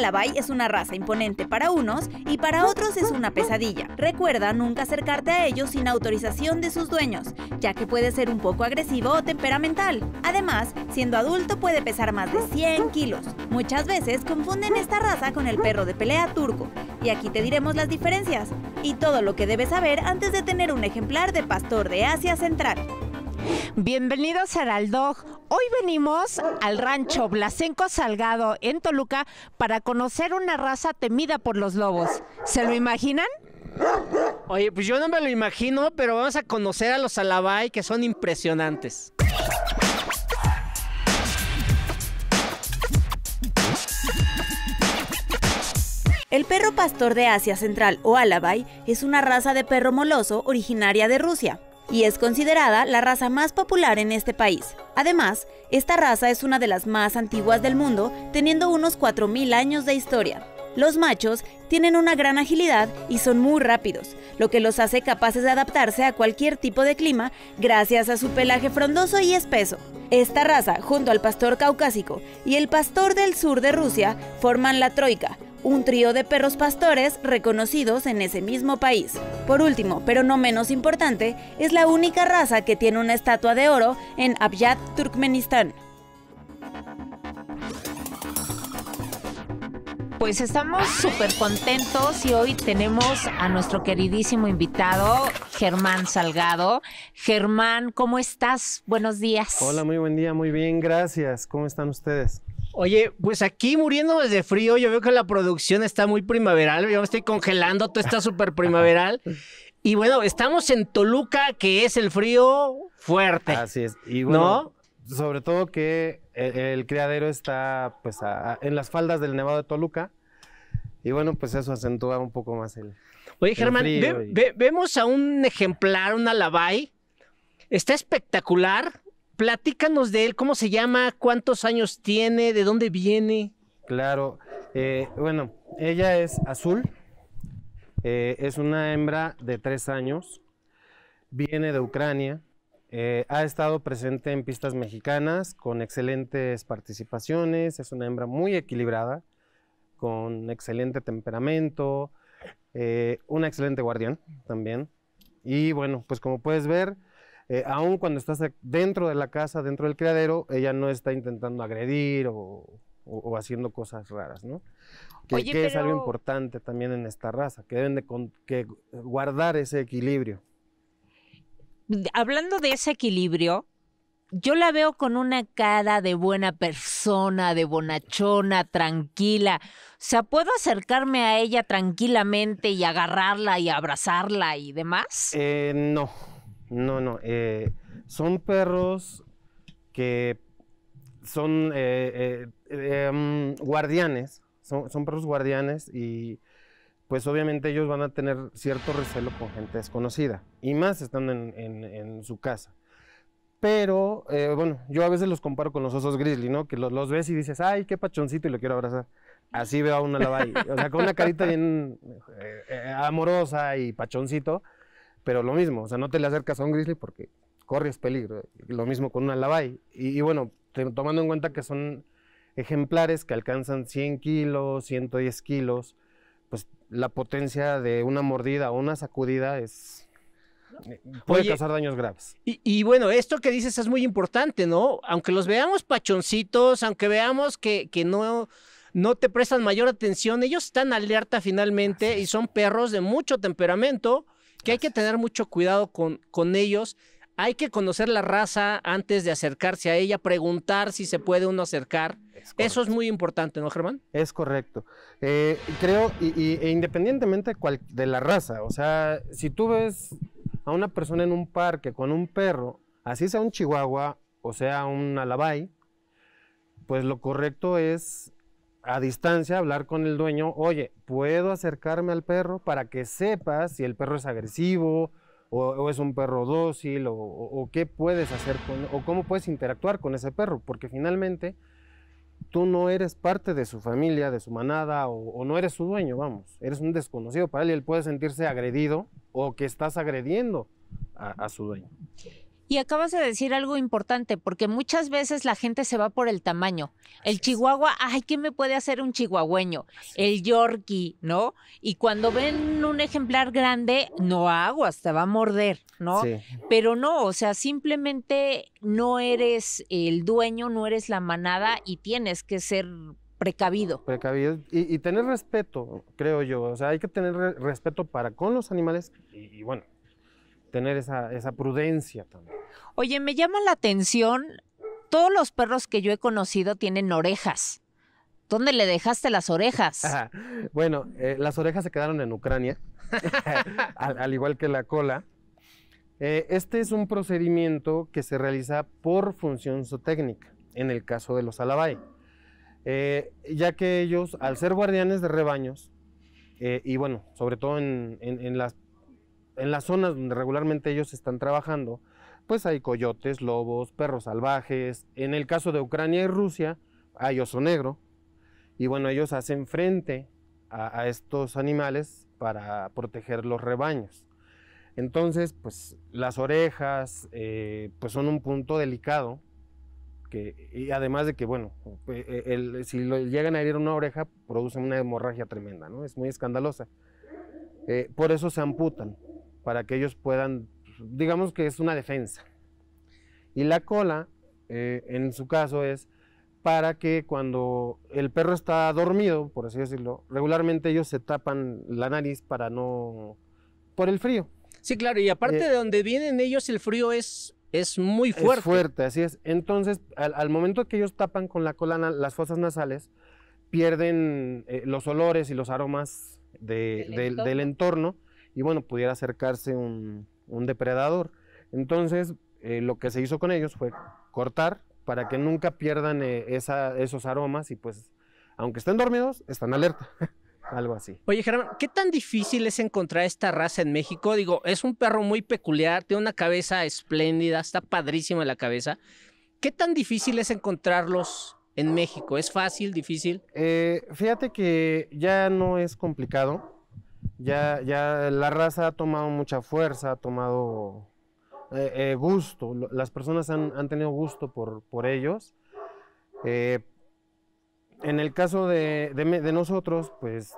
Alabay es una raza imponente para unos y para otros es una pesadilla. Recuerda nunca acercarte a ellos sin autorización de sus dueños, ya que puede ser un poco agresivo o temperamental. Además, siendo adulto puede pesar más de 100 kilos. Muchas veces confunden esta raza con el perro de pelea turco, y aquí te diremos las diferencias y todo lo que debes saber antes de tener un ejemplar de pastor de Asia Central. Bienvenidos a Heraldog. Hoy venimos al rancho Blasenco Salgado en Toluca para conocer una raza temida por los lobos. ¿Se lo imaginan? Oye, pues yo no me lo imagino, pero vamos a conocer a los alabay que son impresionantes. El perro pastor de Asia Central o alabai es una raza de perro moloso originaria de Rusia y es considerada la raza más popular en este país. Además, esta raza es una de las más antiguas del mundo, teniendo unos 4.000 años de historia. Los machos tienen una gran agilidad y son muy rápidos, lo que los hace capaces de adaptarse a cualquier tipo de clima gracias a su pelaje frondoso y espeso. Esta raza, junto al pastor caucásico y el pastor del sur de Rusia, forman la troika, un trío de perros pastores reconocidos en ese mismo país. Por último, pero no menos importante, es la única raza que tiene una estatua de oro en Abyad, Turkmenistán. Pues estamos súper contentos y hoy tenemos a nuestro queridísimo invitado, Germán Salgado. Germán, ¿cómo estás? Buenos días. Hola, muy buen día, muy bien, gracias. ¿Cómo están ustedes? Oye, pues aquí muriéndome de frío, yo veo que la producción está muy primaveral, yo me estoy congelando, todo está súper primaveral. Y bueno, estamos en Toluca, que es el frío fuerte. Así es. Y bueno, ¿no? sobre todo que eh, el, criadero está pues en las faldas del Nevado de Toluca. Y bueno, pues eso acentúa un poco más el. Oye, Germán, vemos a un ejemplar, un alabay. Está espectacular. Platícanos de él, ¿cómo se llama? ¿Cuántos años tiene? ¿De dónde viene? Claro, eh, bueno, ella es azul, eh, es una hembra de tres años, viene de Ucrania, eh, ha estado presente en pistas mexicanas con excelentes participaciones, es una hembra muy equilibrada, con excelente temperamento, un excelente guardián también. Y bueno, pues como puedes ver, eh, aún cuando estás e, dentro de la casa, dentro del criadero, ella no está intentando agredir o, haciendo cosas raras, ¿no? Que, que es algo importante también en esta raza, que deben de que guardar ese equilibrio. Hablando de ese equilibrio, yo la veo con una cara de buena persona, de bonachona, tranquila. O sea, ¿puedo acercarme a ella tranquilamente y agarrarla y abrazarla y demás? Eh, no no, no. Eh, son perros que son eh, eh, em, guardianes. Son, perros guardianes y pues obviamente ellos van a tener cierto recelo con gente desconocida. Y más estando en, su casa. Pero, bueno, yo a veces los comparo con los osos grizzly, ¿no? Que los, ves y dices, ay, qué pachoncito y lo quiero abrazar así veo a una lava O sea, con una carita bien amorosa y pachoncito, pero lo mismo, o sea, no te le acercas a un grizzly porque corres peligro. Lo mismo con una Lavay. Y, bueno, tomando en cuenta que son ejemplares que alcanzan 100 kilos, 110 kilos, pues la potencia de una mordida o una sacudida es eh, puede causar daños graves. Y, bueno, esto que dices es muy importante, ¿no? Aunque los veamos pachoncitos, aunque veamos que, no, no te prestan mayor atención, ellos están alerta finalmente y son perros de mucho temperamento que hay que tener mucho cuidado con, con ellos. Hay que conocer la raza antes de acercarse a ella, preguntar si se puede uno acercar. Eso es muy importante, ¿no, Germán? Es correcto. Eh, creo, y, e independientemente de la raza, o sea, si tú ves a una persona en un parque con un perro, así sea un chihuahua o sea un alabay, pues lo correcto es a distancia hablar con el dueño, oye, ¿puedo acercarme al perro para que sepas si el perro es agresivo o, es un perro dócil o, qué puedes hacer con, o cómo puedes interactuar con ese perro? Porque finalmente tú no eres parte de su familia, de su manada o, no eres su dueño, vamos, eres un desconocido para él y él puede sentirse agredido o que estás agrediendo a, a su dueño. Y acabas de decir algo importante, porque muchas veces la gente se va por el tamaño. el chihuahua, ay, ¿qué me puede hacer un chihuahueño? el yorkie, ¿no? Y cuando ven un ejemplar grande, no hago, hasta va a morder, ¿no? Sí. Pero no, o sea, simplemente no eres el dueño, no eres la manada y tienes que ser precavido. Precavido y, tener respeto, creo yo. O sea, hay que tener respeto para con los animales y bueno, tener esa, prudencia también. Oye, me llama la atención, todos los perros que yo he conocido tienen orejas. ¿Dónde le dejaste las orejas? Bueno, eh, las orejas se quedaron en Ucrania, al, igual que la cola. Eh, este es un procedimiento que se realiza por función zootécnica, en el caso de los alabay, eh, ya que ellos, al ser guardianes de rebaños, y bueno, sobre todo en las en las zonas donde regularmente ellos están trabajando, pues hay coyotes, lobos, perros salvajes. En el caso de Ucrania y Rusia, hay oso negro. Y bueno, ellos hacen frente a, estos animales para proteger los rebaños. Entonces, pues las orejas eh, pues son un punto delicado, que, y además de que, bueno, eh, eh, si llegan a herir una oreja, producen una hemorragia tremenda, ¿no? Es muy escandalosa. por eso se amputan para que ellos puedan, pues, digamos que es una defensa. Y la cola, eh, en su caso, es para que cuando el perro está dormido, por así decirlo, regularmente ellos se tapan la nariz para no... por el frío. Sí, claro, y aparte eh, de donde vienen ellos, el frío es, es muy fuerte. Es fuerte, así es. Entonces, al, momento que ellos tapan con la cola las fosas nasales, pierden eh, los olores y los aromas del entorno y bueno, pudiera acercarse un, depredador. Entonces, eh, lo que se hizo con ellos fue cortar para que nunca pierdan eh, esos aromas y pues, aunque estén dormidos, están alerta. Algo así. Oye, Germán, ¿qué tan difícil es encontrar esta raza en México? Digo, es un perro muy peculiar, tiene una cabeza espléndida, está padrísima la cabeza. ¿Qué tan difícil es encontrarlos en México? ¿Es fácil, difícil? Eh, fíjate que ya no es complicado ya, ya la raza ha tomado mucha fuerza, ha tomado eh, eh, gusto, las personas han, tenido gusto por, por ellos. Eh, en el caso de, nosotros, pues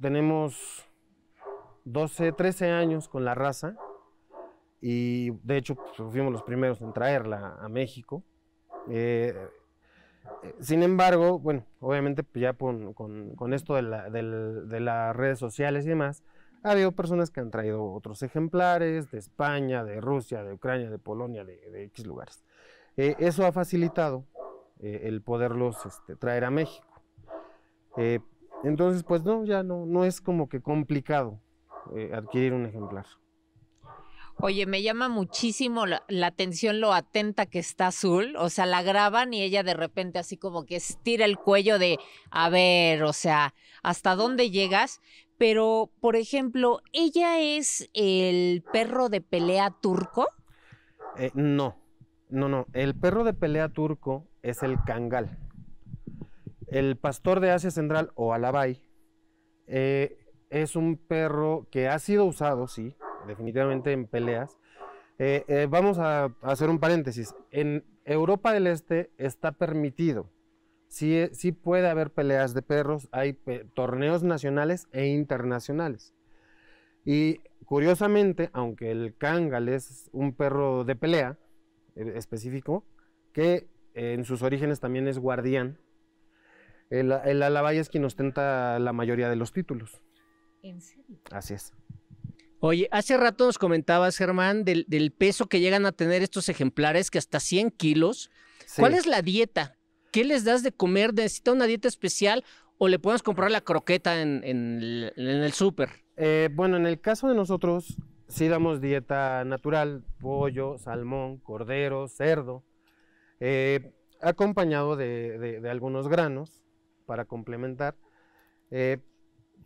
tenemos 12, 13 años con la raza y de hecho pues, fuimos los primeros en traerla a México. Sin embargo, bueno, obviamente pues, ya con, esto de, las redes sociales y demás, ha habido personas que han traído otros ejemplares de España, de Rusia, de Ucrania, de Polonia, de, X lugares. Eh, eso ha facilitado eh, el poderlos este, traer a México. Eh, entonces, pues no, ya no, no es como que complicado adquirir un ejemplar. Oye, me llama muchísimo la, atención lo atenta que está Azul. O sea, la graban y ella de repente así como que estira el cuello de, a ver, o sea, ¿hasta dónde llegas? Pero, por ejemplo, ¿ella es el perro de pelea turco? Eh, no, no, no. El perro de pelea turco es el Kangal. El pastor de Asia Central o Alabay eh, es un perro que ha sido usado, sí, definitivamente en peleas. Eh, eh, vamos a, hacer un paréntesis. En Europa del Este está permitido. Sí, eh, puede haber peleas de perros, hay torneos nacionales e internacionales. Y curiosamente, aunque el Kangal es un perro de pelea específico, que en sus orígenes también es guardián, el, el alabaya es quien ostenta la mayoría de los títulos. ¿En serio? Así es. Oye, hace rato nos comentabas, Germán, del, peso que llegan a tener estos ejemplares, que hasta 100 kilos. ¿Cuál es la dieta? ¿Qué les das de comer? ¿Necesita una dieta especial o le podemos comprar la croqueta en, el súper? Eh, bueno, en el caso de nosotros, sí damos dieta natural, pollo, salmón, cordero, cerdo, eh, acompañado de, algunos granos para complementar. Eh,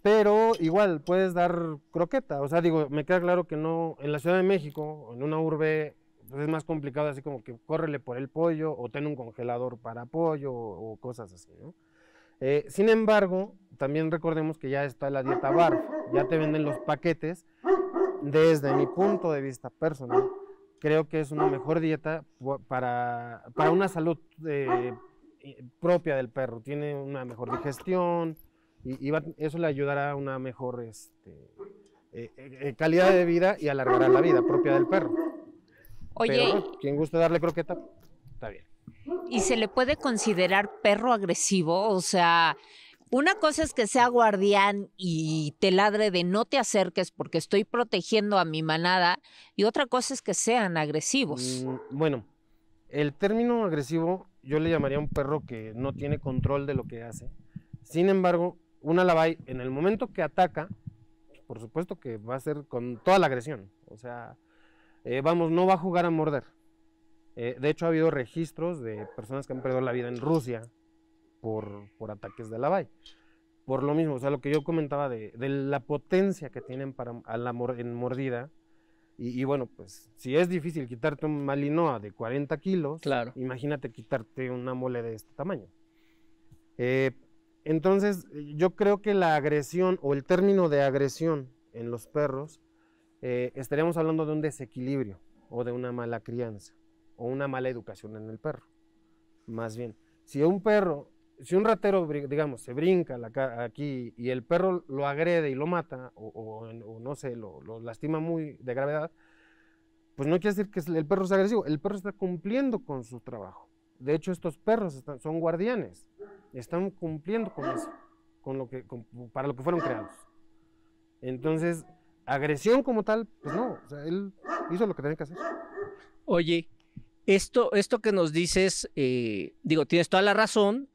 pero igual, puedes dar croqueta. O sea, digo, me queda claro que no, en la Ciudad de México, en una urbe, pues, es más complicado así como que córrele por el pollo o ten un congelador para pollo o, cosas así, ¿no? Eh, sin embargo, también recordemos que ya está la dieta BARF, ya te venden los paquetes. Desde mi punto de vista personal, creo que es una mejor dieta para, para una salud eh, propia del perro. Tiene una mejor digestión, y, eso le ayudará a una mejor este, eh, eh, eh, calidad de vida y alargará la vida propia del perro. Oye. Pero, quien guste darle croqueta, está bien. ¿Y se le puede considerar perro agresivo? O sea, una cosa es que sea guardián y te ladre de no te acerques porque estoy protegiendo a mi manada, y otra cosa es que sean agresivos. Mm, bueno, el término agresivo yo le llamaría un perro que no tiene control de lo que hace. Sin embargo, un Alabay, en el momento que ataca, por supuesto que va a ser con toda la agresión. O sea, eh, vamos, no va a jugar a morder. Eh, de hecho, ha habido registros de personas que han perdido la vida en Rusia por, por ataques de Alabay. Por lo mismo, o sea, lo que yo comentaba de, la potencia que tienen para, la en mordida. Y, bueno, pues si es difícil quitarte un malinoa de 40 kilos, claro. imagínate quitarte una mole de este tamaño. Eh, entonces, eh, yo creo que la agresión o el término de agresión en los perros, eh, estaríamos hablando de un desequilibrio o de una mala crianza o una mala educación en el perro. Más bien, si un perro, si un ratero, digamos, se brinca aquí y el perro lo agrede y lo mata o, no sé, lo, lastima muy de gravedad, pues no quiere decir que el perro sea agresivo, el perro está cumpliendo con su trabajo. De hecho, estos perros son guardianes, están cumpliendo con eso, con lo que, para lo que fueron creados. Entonces, agresión como tal, pues no, él hizo lo que tenía que hacer. Oye, esto, esto que nos dices, eh, digo, tienes toda la razón,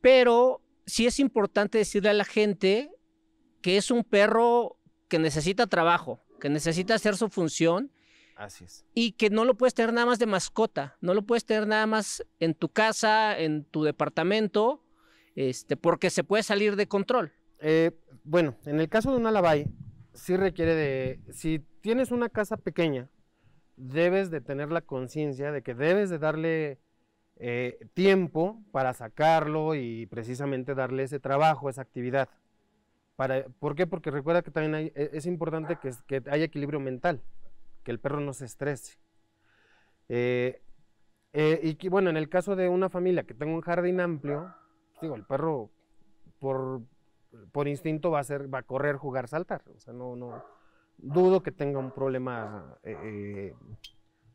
pero sí es importante decirle a la gente que es un perro que necesita trabajo, que necesita hacer su función Así es. Y que no lo puedes tener nada más de mascota, no lo puedes tener nada más en tu casa, en tu departamento, este, porque se puede salir de control. Eh, bueno, en el caso de un alabay, sí requiere de, si tienes una casa pequeña, debes de tener la conciencia de que debes de darle eh, tiempo para sacarlo y precisamente darle ese trabajo, esa actividad. Para, ¿Por qué? Porque recuerda que también e, es importante que, que haya equilibrio mental que el perro no se estrese. Eh, eh, y bueno, en el caso de una familia que tenga un jardín amplio, pues, digo, el perro por, instinto va a, ser, va a correr, jugar, saltar. O sea, no, no dudo que tenga un problema eh,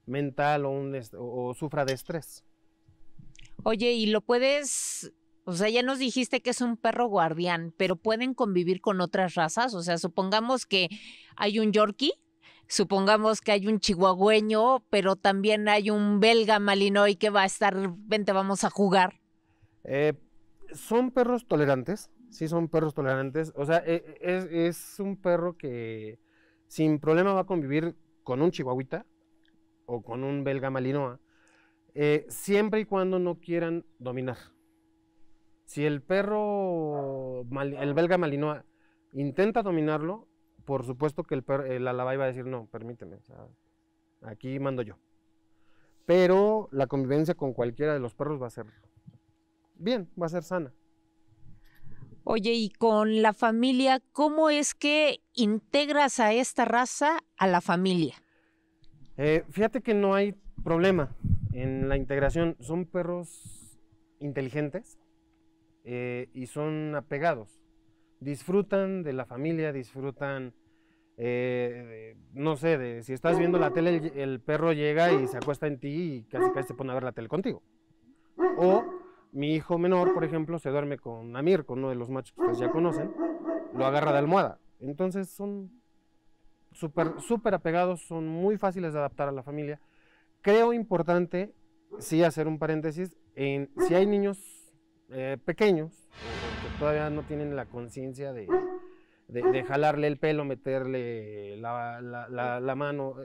mental o, sufra de estrés. Oye, ¿y lo puedes o sea, ya nos dijiste que es un perro guardián, pero pueden convivir con otras razas. O sea, supongamos que hay un Yorkie supongamos que hay un chihuahueño, pero también hay un belga malinois que va a estar, vente, vamos a jugar? Eh, son perros tolerantes, sí son perros tolerantes. O sea, eh, es, un perro que sin problema va a convivir con un chihuahuita o con un belga malinoa, eh, siempre y cuando no quieran dominar. Si el perro, el belga malinoa, intenta dominarlo, por supuesto que el, el alabay va a decir, no, permíteme, aquí mando yo. Pero la convivencia con cualquiera de los perros va a ser bien, va a ser sana. Oye, y con la familia, ¿cómo es que integras a esta raza a la familia? Eh, fíjate que no hay problema en la integración. Son perros inteligentes eh, y son apegados disfrutan de la familia, disfrutan, eh, no sé, de, si estás viendo la tele, el, perro llega y se acuesta en ti y casi casi se pone a ver la tele contigo. O mi hijo menor, por ejemplo, se duerme con Amir, con uno de los machos que ya conocen, lo agarra de almohada. Entonces son súper super apegados, son muy fáciles de adaptar a la familia. Creo importante, sí, hacer un paréntesis, en si hay niños eh, pequeños, todavía no tienen la conciencia de, de, jalarle el pelo, meterle la, mano.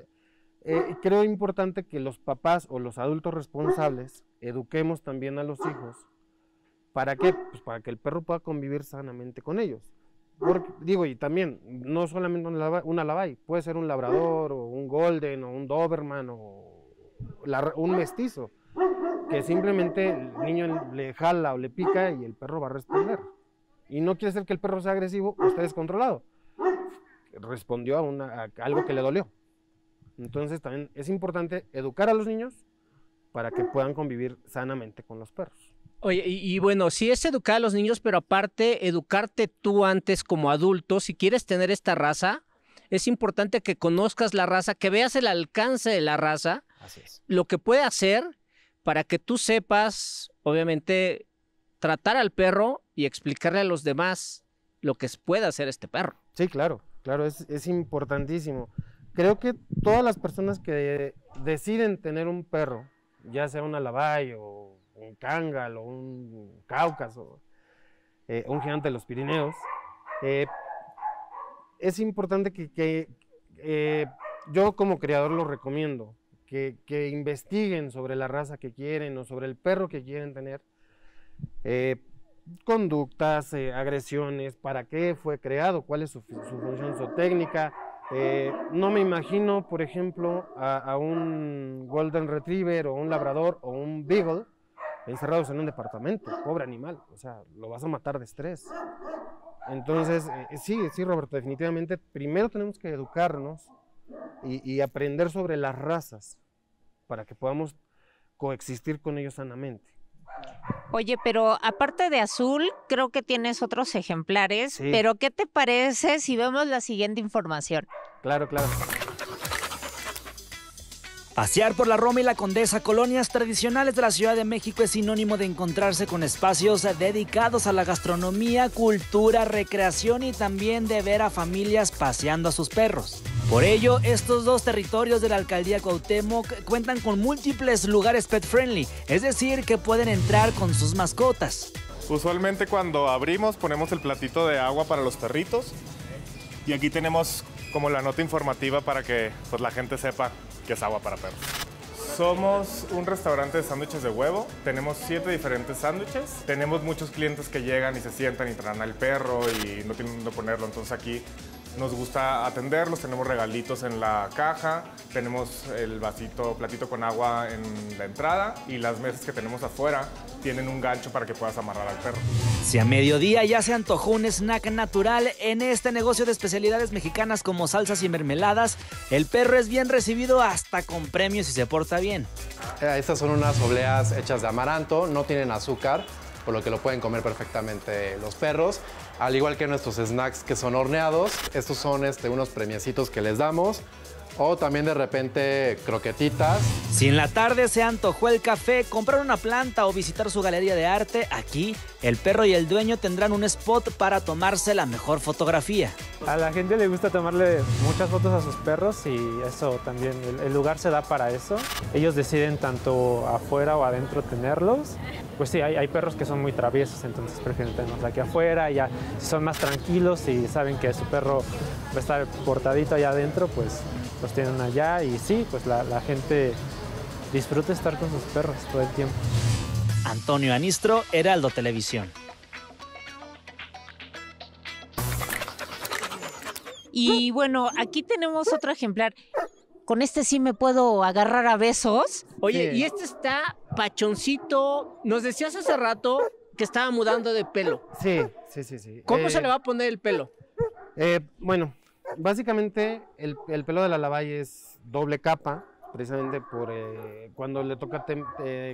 Eh, eh, creo importante que los papás o los adultos responsables eduquemos también a los hijos. ¿Para qué? Pues para que el perro pueda convivir sanamente con ellos. digo, y también, no solamente una alabay, puede ser un labrador o un golden o un doberman o un mestizo, que simplemente el niño le jala o le pica y el perro va a responder y no quiere ser que el perro sea agresivo, está descontrolado. Respondió a, una, algo que le dolió. Entonces también es importante educar a los niños para que puedan convivir sanamente con los perros. Oye, y, y, bueno, sí es educar a los niños, pero aparte, educarte tú antes como adulto, si quieres tener esta raza, es importante que conozcas la raza, que veas el alcance de la raza, lo que puede hacer para que tú sepas, obviamente, tratar al perro y explicarle a los demás lo que puede hacer este perro. Sí, claro, claro, es, importantísimo. Creo que todas las personas que deciden tener un perro, ya sea un alabay o un cangal o un cáucaso, o eh, un gigante de los Pirineos, eh, es importante que, eh, yo como criador lo recomiendo, que, investiguen sobre la raza que quieren o sobre el perro que quieren tener conductas, eh, agresiones, para qué fue creado, cuál es su, función, su técnica. Eh, no me imagino, por ejemplo, a, un Golden Retriever o un Labrador o un Beagle encerrados en un departamento, pobre animal, o sea, lo vas a matar de estrés. Entonces, eh, sí, sí, Roberto, definitivamente, primero tenemos que educarnos y aprender sobre las razas para que podamos coexistir con ellos sanamente. Oye, pero aparte de azul, creo que tienes otros ejemplares, pero ¿qué te parece si vemos la siguiente información? Claro, claro. Pasear por la Roma y la Condesa, colonias tradicionales de la Ciudad de México, es sinónimo de encontrarse con espacios dedicados a la gastronomía, cultura, recreación y también de ver a familias paseando a sus perros. Por ello, estos dos territorios de la alcaldía Cuauhtémoc cuentan con múltiples lugares pet friendly, es decir, que pueden entrar con sus mascotas. Usualmente cuando abrimos ponemos el platito de agua para los perritos y aquí tenemos como la nota informativa para que pues, la gente sepa que es agua para perros. Somos un restaurante de sándwiches de huevo. Tenemos siete diferentes sándwiches. Tenemos muchos clientes que llegan y se sientan y traen al perro y no tienen dónde ponerlo. Entonces aquí nos gusta atenderlos, tenemos regalitos en la caja, tenemos el vasito, platito con agua en la entrada y las mesas que tenemos afuera tienen un gancho para que puedas amarrar al perro. Si a mediodía ya se antojó un snack natural en este negocio de especialidades mexicanas como salsas y mermeladas, el perro es bien recibido hasta con premios y se porta bien. Eh, estas son unas obleas hechas de amaranto, no tienen azúcar, por lo que lo pueden comer perfectamente los perros al igual que nuestros snacks que son horneados. Estos son este, unos premiecitos que les damos. O también de repente croquetitas. Si en la tarde se antojó el café, comprar una planta o visitar su galería de arte, aquí el perro y el dueño tendrán un spot para tomarse la mejor fotografía. A la gente le gusta tomarle muchas fotos a sus perros y eso también, el, el lugar se da para eso. Ellos deciden tanto afuera o adentro tenerlos pues sí, hay, perros que son muy traviesos, entonces prefieren tenerlos aquí afuera, ya si son más tranquilos y saben que su perro va a estar portadito allá adentro, pues los tienen allá y sí, pues la, la gente disfruta estar con sus perros todo el tiempo. Antonio Anistro, Heraldo Televisión. Y bueno, aquí tenemos otro ejemplar con este sí me puedo agarrar a besos. Oye, y este está pachoncito. Nos decías hace rato que estaba mudando de pelo. Sí, sí, sí, sí. ¿Cómo se eh, le va a poner el pelo? Eh, bueno, básicamente el, pelo de la lavalle es doble capa, precisamente por eh, cuando le toca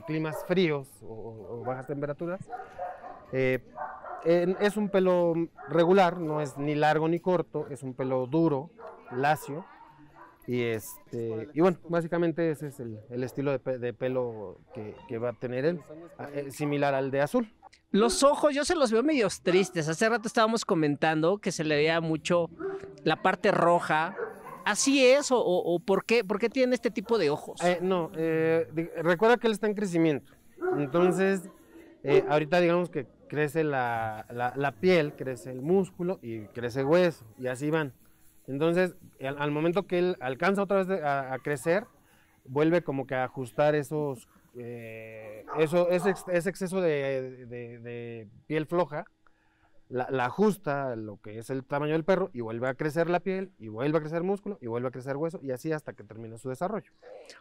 climas fríos o bajas temperaturas. es un pelo regular, no es ni largo ni corto, es un pelo duro, lacio. Y, este, y bueno, básicamente ese es el, estilo de, pelo que, va a tener él, ah, eh, similar al de azul. Los ojos, yo se los veo medios tristes. Hace rato estábamos comentando que se le veía mucho la parte roja. ¿Así es o, por, qué, por qué tiene este tipo de ojos? Eh, no, eh, recuerda que él está en crecimiento. Entonces, ahorita digamos que crece la, la piel, crece el músculo y crece el hueso, y así van. Entonces, al, momento que él alcanza otra vez a, crecer, vuelve como que a ajustar esos, eh, eso, ese, exceso de, piel floja, la, ajusta lo que es el tamaño del perro y vuelve a crecer la piel y vuelve a crecer músculo y vuelve a crecer hueso y así hasta que termina su desarrollo.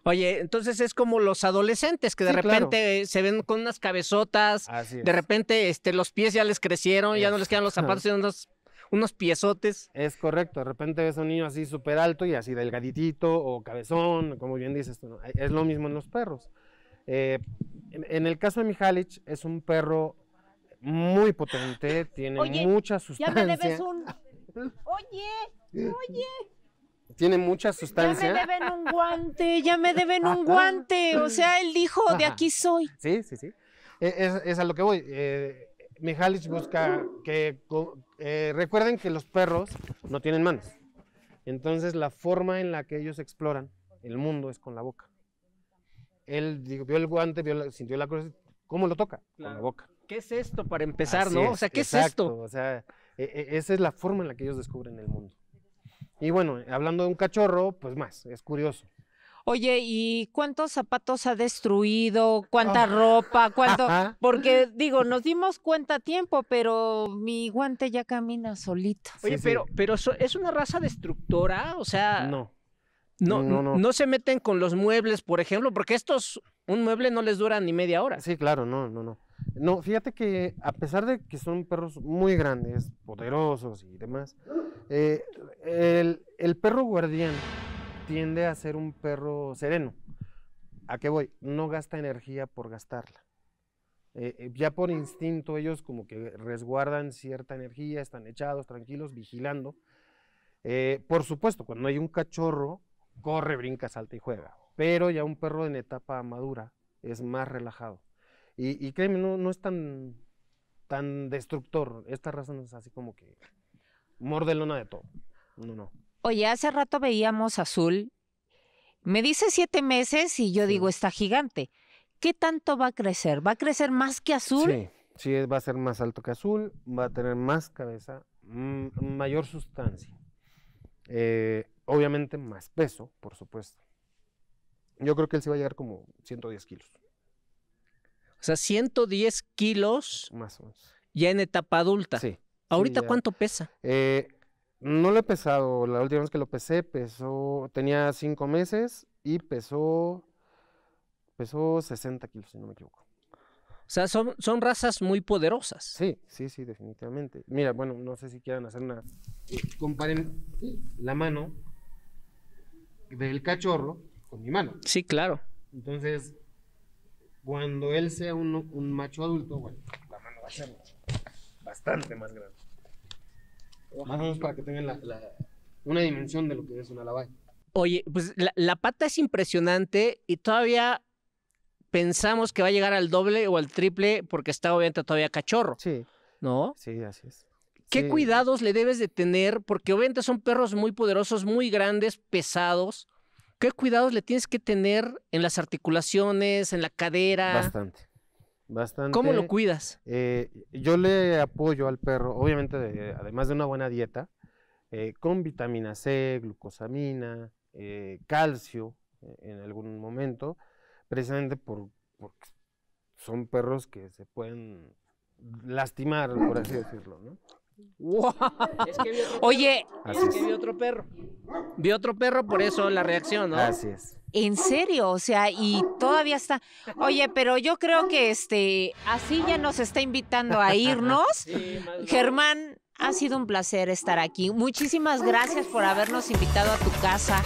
Oye, entonces es como los adolescentes que de repente se ven con unas cabezotas, de repente este, los pies ya les crecieron, ya no les quedan los zapatos, sino unos unos piezotes. Es correcto, de repente ves a un niño así súper alto y así delgaditito o cabezón, como bien dices es lo mismo en los perros. Eh, en, el caso de Mihalich, es un perro muy potente, tiene muchas mucha sustancia. Ya me debes un... Oye, oye. Tiene mucha sustancia. Ya me deben un guante, ya me deben un guante. O sea, el hijo de aquí soy. Sí, sí, sí. E, es, a lo que voy. Eh, busca que, eh, recuerden que los perros no tienen manos. Entonces la forma en la que ellos exploran el mundo es con la boca. Él vio el guante, sintió la cruz. ¿Cómo lo toca? Con la boca. ¿Qué es esto para empezar, no? o sea, ¿qué es esto? O sea, e, e, esa es la forma en la que ellos descubren el mundo. Y bueno, hablando de un cachorro, pues más, es curioso. Oye, ¿y cuántos zapatos ha destruido? ¿Cuánta ah. ropa? ¿Cuánto? Porque digo, nos dimos cuenta a tiempo, pero mi guante ya camina solito. Oye, pero, pero es una raza destructora, o sea. No. No, no, no. no se meten con los muebles, por ejemplo, porque estos, un mueble no les dura ni media hora. Sí, claro, no, no, no. No, fíjate que a pesar de que son perros muy grandes, poderosos y demás, eh, el, el perro guardián tiende a ser un perro sereno. ¿A qué voy? No gasta energía por gastarla. Eh, eh, ya por instinto ellos como que resguardan cierta energía, están echados, tranquilos, vigilando. Eh, por supuesto, cuando hay un cachorro, corre, brinca, salta y juega. Pero ya un perro en etapa madura es más relajado. Y, créeme, no, es tan, tan destructor. Esta razón es así como que mordelona de todo. No, no. Oye, hace rato veíamos azul. Me dice siete meses y yo digo, está gigante. ¿Qué tanto va a crecer? ¿Va a crecer más que azul? Sí, sí, va a ser más alto que azul, va a tener más cabeza, mayor sustancia. Eh, obviamente más peso, por supuesto. Yo creo que él se va a llegar como 110 kilos. O sea, 110 kilos. Más o menos. Ya en etapa adulta. Sí. ¿Ahorita cuánto pesa? Eh, no lo he pesado, la última vez que lo pesé, pesó, tenía cinco meses y pesó, pesó 60 kilos, si no me equivoco. O sea, son, son razas muy poderosas. Sí, sí, sí, definitivamente. Mira, bueno, no sé si quieran hacer una... Eh, comparen la mano del cachorro con mi mano. Sí, claro. Entonces, cuando él sea un macho adulto, bueno, la mano va a ser bastante más grande. Más o menos para que tengan una dimensión de lo que es una lavalle. Oye, pues la, pata es impresionante y todavía pensamos que va a llegar al doble o al triple porque está obviamente todavía cachorro. Sí. ¿No? Sí, así es. ¿Qué cuidados le debes de tener? Porque obviamente son perros muy poderosos, muy grandes, pesados. ¿Qué cuidados le tienes que tener en las articulaciones, en la cadera? Bastante. ¿Cómo lo cuidas? Eh, yo le apoyo al perro, obviamente, además de una buena dieta, eh, con vitamina C, glucosamina, eh, calcio en algún momento, precisamente por, porque son perros que se pueden lastimar, por así decirlo, ¿no? Oye, Es que vi otro perro. Vi otro perro, por eso la reacción, ¿no? Así es. En serio, o sea, y todavía está. Oye, pero yo creo que este así ya nos está invitando a irnos. Germán, ha sido un placer estar aquí. Muchísimas gracias por habernos invitado a tu casa.